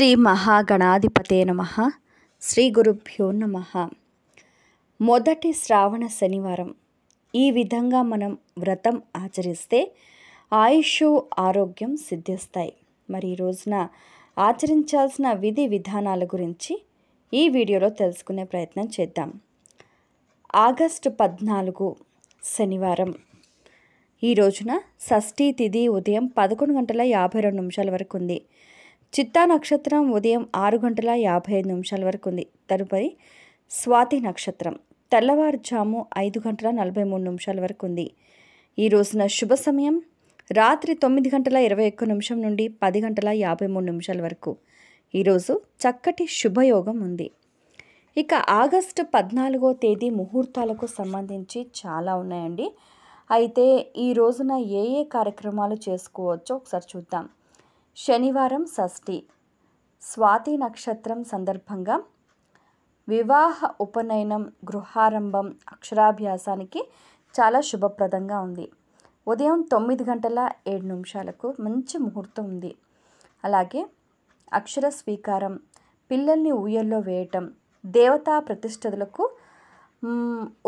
శ్రీ మహాగణాధిపతే నమ శ్రీ గురుభ్యో నమ మొదటి శ్రావణ శనివారం ఈ విధంగా మనం వ్రతం ఆచరిస్తే ఆయుష్ ఆరోగ్యం సిద్ధిస్తాయి మరి ఈ రోజున ఆచరించాల్సిన విధి విధానాల గురించి ఈ వీడియోలో తెలుసుకునే ప్రయత్నం చేద్దాం ఆగస్టు పద్నాలుగు శనివారం ఈ రోజున షష్ఠీ తిథి ఉదయం పదకొండు గంటల యాభై రెండు నిమిషాల వరకు ఉంది చిత్తా నక్షత్రం ఉదయం ఆరు గంటల యాభై ఐదు నిమిషాల వరకు ఉంది తదుపరి స్వాతి నక్షత్రం తెల్లవారుజాము ఐదు గంటల నలభై మూడు నిమిషాల వరకు ఉంది ఈ రోజున శుభ సమయం రాత్రి తొమ్మిది గంటల ఇరవై ఒక్క నిమిషం నుండి పది గంటల యాభై మూడు నిమిషాల వరకు ఈరోజు చక్కటి శుభయోగం ఉంది ఇక ఆగస్టు పద్నాలుగో తేదీ ముహూర్తాలకు సంబంధించి చాలా ఉన్నాయండి అయితే ఈ రోజున ఏ ఏ కార్యక్రమాలు చేసుకోవచ్చో ఒకసారి చూద్దాం శనివారం షష్ఠి స్వాతి నక్షత్రం సందర్భంగా వివాహ ఉపనయనం గృహారంభం అక్షరాభ్యాసానికి చాలా శుభప్రదంగా ఉంది ఉదయం తొమ్మిది గంటల ఏడు నిమిషాలకు మంచి ముహూర్తం ఉంది అలాగే అక్షర స్వీకారం పిల్లల్ని ఊయల్లో వేయటం దేవతా ప్రతిష్టలకు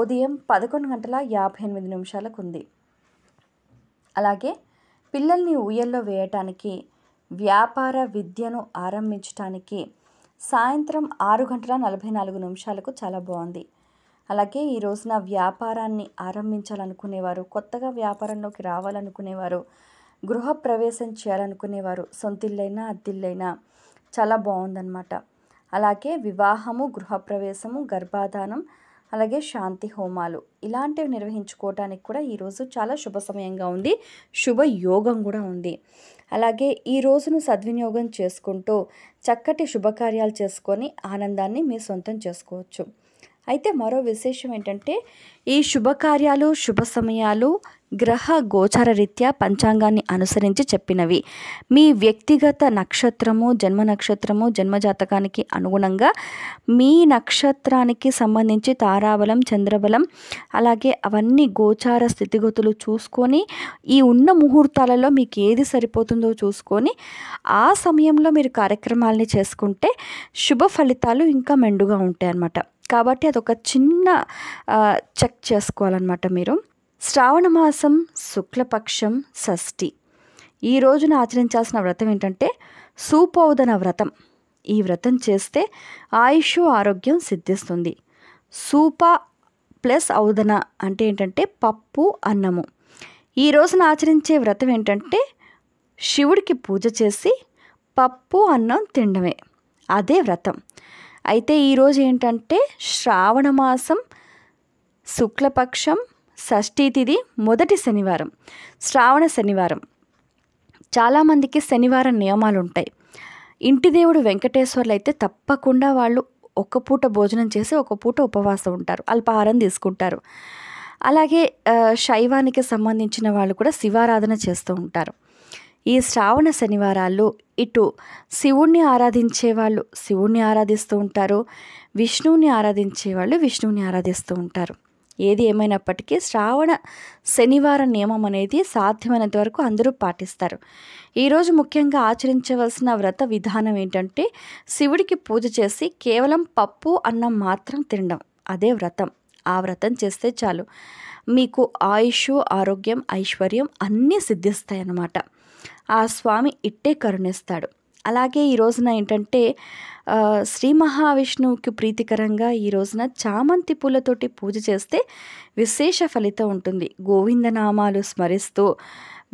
ఉదయం పదకొండు గంటల యాభై ఎనిమిది నిమిషాలకు ఉంది అలాగే పిల్లల్ని ఊయల్లో వేయటానికి వ్యాపార విద్యను ఆరంభించడానికి సాయంత్రం ఆరు గంటల నలభై నాలుగు నిమిషాలకు చాలా బాగుంది అలాగే ఈ రోజున వ్యాపారాన్ని ఆరంభించాలనుకునేవారు కొత్తగా వ్యాపారంలోకి రావాలనుకునేవారు గృహప్రవేశం చేయాలనుకునేవారు సొంతిల్లైనా అద్దిల్లైనా చాలా బాగుందన్నమాట అలాగే వివాహము గృహప్రవేశము గర్భాధానం అలాగే శాంతి హోమాలు ఇలాంటివి నిర్వహించుకోవటానికి కూడా ఈరోజు చాలా శుభ సమయంగా ఉంది శుభ యోగం కూడా ఉంది అలాగే ఈ రోజును సద్వినియోగం చేసుకుంటూ చక్కటి శుభకార్యాలు చేసుకొని ఆనందాన్ని మీ సొంతం చేసుకోవచ్చు అయితే మరో విశేషం ఏంటంటే ఈ శుభకార్యాలు శుభ సమయాలు గ్రహ గోచార రీత్యా పంచాంగాన్ని అనుసరించి చెప్పినవి మీ వ్యక్తిగత నక్షత్రము జన్మ నక్షత్రము జన్మజాతకానికి అనుగుణంగా మీ నక్షత్రానికి సంబంధించి తారాబలం చంద్రబలం అలాగే అవన్నీ గోచార స్థితిగతులు చూసుకొని ఈ ఉన్న ముహూర్తాలలో మీకు ఏది సరిపోతుందో చూసుకొని ఆ సమయంలో మీరు కార్యక్రమాలని చేసుకుంటే శుభ ఫలితాలు ఇంకా మెండుగా ఉంటాయి అన్నమాట కాబట్టి అదొక చిన్న చెక్ చేసుకోవాలన్నమాట మీరు శ్రావణమాసం శుక్లపక్షం షష్ఠి ఈ రోజున ఆచరించాల్సిన వ్రతం ఏంటంటే సూపౌదన వ్రతం ఈ వ్రతం చేస్తే ఆయుష్ ఆరోగ్యం సిద్ధిస్తుంది సూప ప్లస్ ఔదన అంటే ఏంటంటే పప్పు అన్నము ఈ రోజున ఆచరించే వ్రతం ఏంటంటే శివుడికి పూజ చేసి పప్పు అన్నం తినడమే అదే వ్రతం అయితే ఈరోజు ఏంటంటే శ్రావణ మాసం శుక్లపక్షం షష్ఠీ తిది మొదటి శనివారం శ్రావణ శనివారం చాలామందికి శనివారం నియమాలు ఉంటాయి ఇంటి దేవుడు వెంకటేశ్వర్లు అయితే తప్పకుండా వాళ్ళు ఒక పూట భోజనం చేసి ఒక పూట ఉపవాసం ఉంటారు అల్పాహారం తీసుకుంటారు అలాగే శైవానికి సంబంధించిన వాళ్ళు కూడా శివారాధన చేస్తూ ఉంటారు ఈ శ్రావణ శనివారాల్లో ఇటు శివుణ్ణి ఆరాధించే వాళ్ళు శివుణ్ణి ఆరాధిస్తూ ఉంటారు విష్ణువుని ఆరాధించే వాళ్ళు విష్ణువుని ఆరాధిస్తూ ఉంటారు ఏది ఏమైనప్పటికీ శ్రావణ శనివారం నియమం అనేది సాధ్యమైనంత వరకు అందరూ పాటిస్తారు ఈరోజు ముఖ్యంగా ఆచరించవలసిన వ్రత విధానం ఏంటంటే శివుడికి పూజ చేసి కేవలం పప్పు అన్నం మాత్రం తినడం అదే వ్రతం ఆ వ్రతం చేస్తే చాలు మీకు ఆయుష్ ఆరోగ్యం ఐశ్వర్యం అన్నీ సిద్ధిస్తాయి అన్నమాట ఆ స్వామి ఇట్టే కరుణిస్తాడు అలాగే ఈ రోజున ఏంటంటే శ్రీ మహావిష్ణువుకి ప్రీతికరంగా ఈ రోజున చామంతి పూలతోటి పూజ చేస్తే విశేష ఫలితం ఉంటుంది గోవిందనామాలు స్మరిస్తూ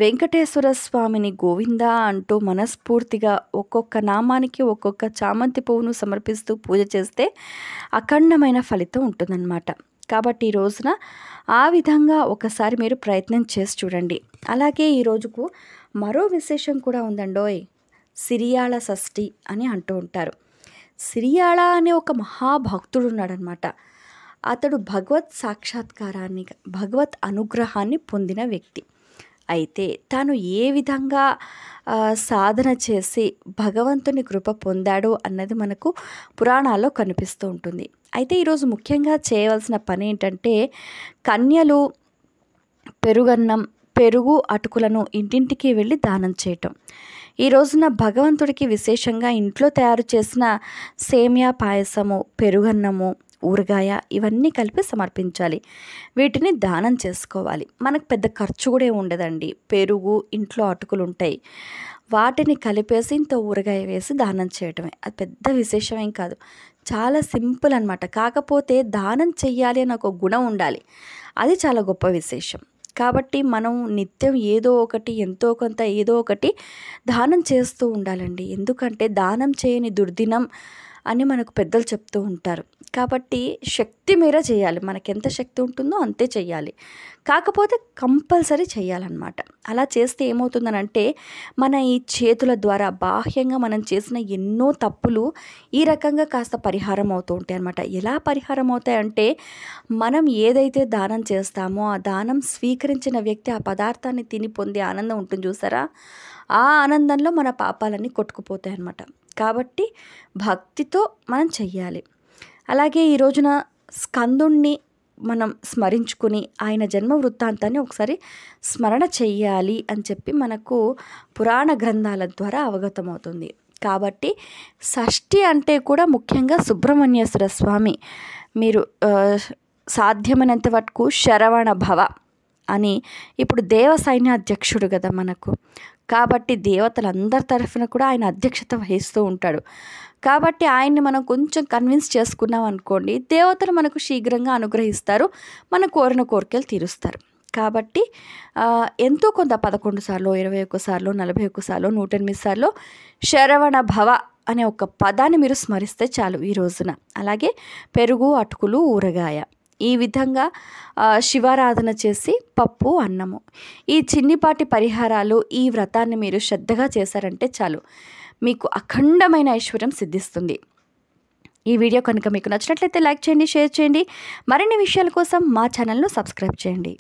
వెంకటేశ్వర స్వామిని గోవింద అంటూ మనస్ఫూర్తిగా ఒక్కొక్క నామానికి ఒక్కొక్క చామంతి పువ్వును సమర్పిస్తూ పూజ చేస్తే అఖండమైన ఫలితం ఉంటుందన్నమాట కాబట్టి ఈ రోజున ఆ విధంగా ఒకసారి మీరు ప్రయత్నం చేసి చూడండి అలాగే ఈ రోజుకు మరో విశేషం కూడా ఉందండోయ్ సిరియాళ షష్ఠి అని అంటూ ఉంటారు సిరియాళ అనే ఒక మహాభక్తుడు ఉన్నాడనమాట అతడు భగవత్ సాక్షాత్కారాన్ని భగవత్ అనుగ్రహాన్ని పొందిన వ్యక్తి అయితే తాను ఏ విధంగా సాధన చేసి భగవంతుని కృప పొందాడు అన్నది మనకు పురాణాల్లో కనిపిస్తూ ఉంటుంది అయితే ఈరోజు ముఖ్యంగా చేయవలసిన పని ఏంటంటే కన్యలు పెరుగన్నం పెరుగు అటుకులను ఇంటింటికి వెళ్ళి దానం చేయటం ఈ రోజున భగవంతుడికి విశేషంగా ఇంట్లో తయారు చేసిన సేమియా పాయసము పెరుగన్నము ఊరగాయ ఇవన్నీ కలిపి సమర్పించాలి వీటిని దానం చేసుకోవాలి మనకు పెద్ద ఖర్చు కూడా ఉండదండి పెరుగు ఇంట్లో అటుకులు ఉంటాయి వాటిని కలిపేసి ఇంత ఊరగాయ వేసి దానం చేయటమే అది పెద్ద విశేషమేం కాదు చాలా సింపుల్ అనమాట కాకపోతే దానం చెయ్యాలి అని ఒక గుణం ఉండాలి అది చాలా గొప్ప విశేషం కాబట్టి మనం నిత్యం ఏదో ఒకటి ఎంతో కొంత ఏదో ఒకటి దానం చేస్తూ ఉండాలండి ఎందుకంటే దానం చేయని దుర్దినం అని మనకు పెద్దలు చెప్తూ ఉంటారు కాబట్టి శక్తి మీద చేయాలి మనకి ఎంత శక్తి ఉంటుందో అంతే చేయాలి కాకపోతే కంపల్సరీ చేయాలన్నమాట అలా చేస్తే ఏమవుతుందనంటే మన ఈ చేతుల ద్వారా బాహ్యంగా మనం చేసిన ఎన్నో తప్పులు ఈ రకంగా కాస్త పరిహారం అవుతూ ఉంటాయి అనమాట ఎలా పరిహారం అవుతాయంటే మనం ఏదైతే దానం చేస్తామో ఆ దానం స్వీకరించిన వ్యక్తి ఆ పదార్థాన్ని తిని పొందే ఆనందం ఉంటుంది చూసారా ఆ ఆనందంలో మన పాపాలన్నీ కొట్టుకుపోతాయి అనమాట కాబట్టి భక్తితో మనం చెయ్యాలి అలాగే ఈ రోజున స్కందుణ్ణి మనం స్మరించుకుని ఆయన జన్మ వృత్తాంతాన్ని ఒకసారి స్మరణ చెయ్యాలి అని చెప్పి మనకు పురాణ గ్రంథాల ద్వారా అవగతమవుతుంది కాబట్టి షష్ఠి అంటే కూడా ముఖ్యంగా సుబ్రహ్మణ్యేశ్వర స్వామి మీరు సాధ్యమైనంత వరకు శరవణ భవ అని ఇప్పుడు దేవ సైన్యాధ్యక్షుడు కదా మనకు కాబట్టి దేవతలందరి తరఫున కూడా ఆయన అధ్యక్షత వహిస్తూ ఉంటాడు కాబట్టి ఆయన్ని మనం కొంచెం కన్విన్స్ చేసుకున్నాం అనుకోండి దేవతలు మనకు శీఘ్రంగా అనుగ్రహిస్తారు మన కోరిన కోరికలు తీరుస్తారు కాబట్టి ఎంతో కొంత పదకొండు సార్లు ఇరవై ఒక్కసార్లు నలభై ఒక్కసార్లు నూట ఎనిమిది సార్లు శరవణ భవ అనే ఒక పదాన్ని మీరు స్మరిస్తే చాలు ఈ రోజున అలాగే పెరుగు అటుకులు ఊరగాయ ఈ విధంగా శివారాధన చేసి పప్పు అన్నము ఈ చిన్నిపాటి పరిహారాలు ఈ వ్రతాన్ని మీరు శ్రద్ధగా చేశారంటే చాలు మీకు అఖండమైన ఐశ్వర్యం సిద్ధిస్తుంది ఈ వీడియో కనుక మీకు నచ్చినట్లయితే లైక్ చేయండి షేర్ చేయండి మరిన్ని విషయాల కోసం మా ఛానల్ను సబ్స్క్రైబ్ చేయండి